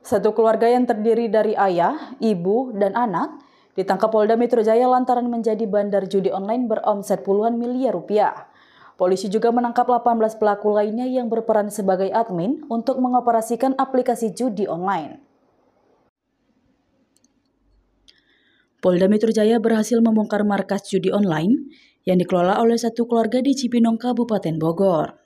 Satu keluarga yang terdiri dari ayah, ibu, dan anak ditangkap Polda Metro Jaya lantaran menjadi bandar judi online beromset puluhan miliar rupiah. Polisi juga menangkap 18 pelaku lainnya yang berperan sebagai admin untuk mengoperasikan aplikasi judi online. Polda Metro Jaya berhasil membongkar markas judi online yang dikelola oleh satu keluarga di Cipinong, Kabupaten Bogor.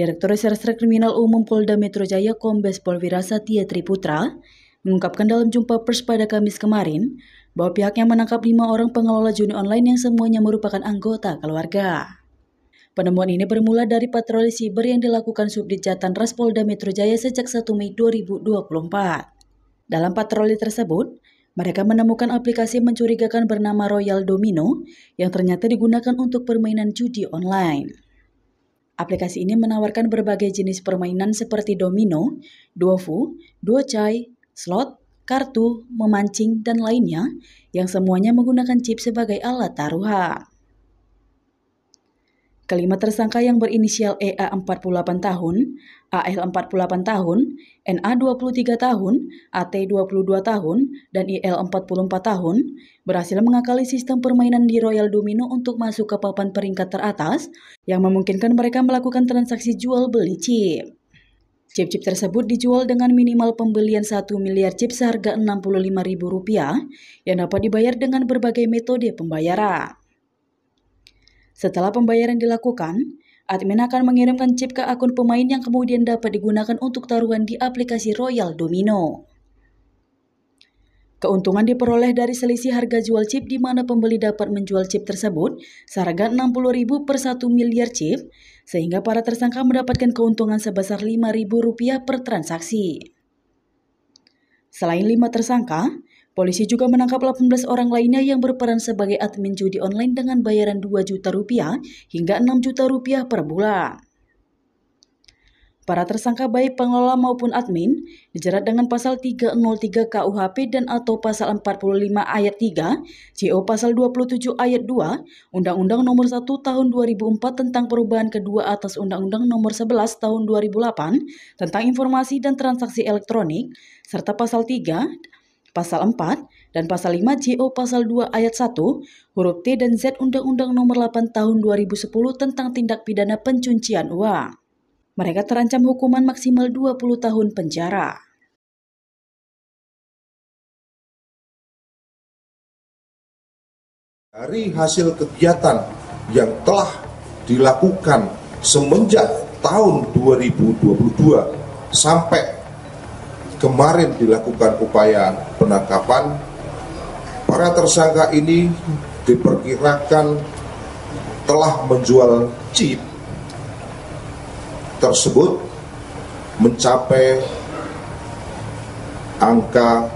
Direktur Reserse Kriminal Umum Polda Metro Jaya Kombes Polwira Satya Triputra mengungkapkan dalam jumpa pers pada Kamis kemarin bahwa pihaknya menangkap lima orang pengelola judi online yang semuanya merupakan anggota keluarga. Penemuan ini bermula dari patroli siber yang dilakukan Subdit Jatan Ras Polda Metro Jaya sejak 1 Mei 2024. Dalam patroli tersebut, mereka menemukan aplikasi mencurigakan bernama Royal Domino yang ternyata digunakan untuk permainan judi online. Aplikasi ini menawarkan berbagai jenis permainan seperti domino, duofu, duocai, slot, kartu, memancing, dan lainnya yang semuanya menggunakan chip sebagai alat taruhan. Kelima tersangka yang berinisial EA 48 tahun, AL 48 tahun, NA 23 tahun, AT 22 tahun, dan IL 44 tahun berhasil mengakali sistem permainan di Royal Domino untuk masuk ke papan peringkat teratas yang memungkinkan mereka melakukan transaksi jual beli chip. Chip-chip tersebut dijual dengan minimal pembelian 1 miliar chip seharga Rp65.000 yang dapat dibayar dengan berbagai metode pembayaran. Setelah pembayaran dilakukan, admin akan mengirimkan chip ke akun pemain yang kemudian dapat digunakan untuk taruhan di aplikasi Royal Domino. Keuntungan diperoleh dari selisih harga jual chip di mana pembeli dapat menjual chip tersebut seharga 60.000 per 1 miliar chip, sehingga para tersangka mendapatkan keuntungan sebesar rp rupiah per transaksi. Selain lima tersangka, Polisi juga menangkap 18 orang lainnya yang berperan sebagai admin judi online dengan bayaran 2 juta rupiah hingga 6 juta rupiah per bulan. Para tersangka baik pengelola maupun admin dijerat dengan pasal 303 KUHP dan atau pasal 45 ayat 3, CO pasal 27 ayat 2, Undang-Undang Nomor 1 Tahun 2004 tentang perubahan kedua atas Undang-Undang Nomor 11 Tahun 2008 tentang informasi dan transaksi elektronik, serta pasal 3 pasal 4, dan pasal 5 JO pasal 2 ayat 1, huruf T dan Z Undang-Undang nomor 8 tahun 2010 tentang tindak pidana pencucian uang. Mereka terancam hukuman maksimal 20 tahun penjara. Dari hasil kegiatan yang telah dilakukan semenjak tahun 2022 sampai kemarin dilakukan upaya penangkapan, para tersangka ini diperkirakan telah menjual chip tersebut mencapai angka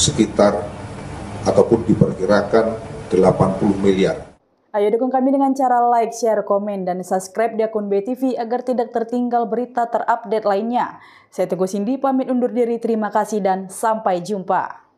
sekitar ataupun diperkirakan 80 miliar. Ayo dukung kami dengan cara like, share, komen, dan subscribe di akun BTV agar tidak tertinggal berita terupdate lainnya. Saya Teguh Sindi pamit undur diri, terima kasih dan sampai jumpa.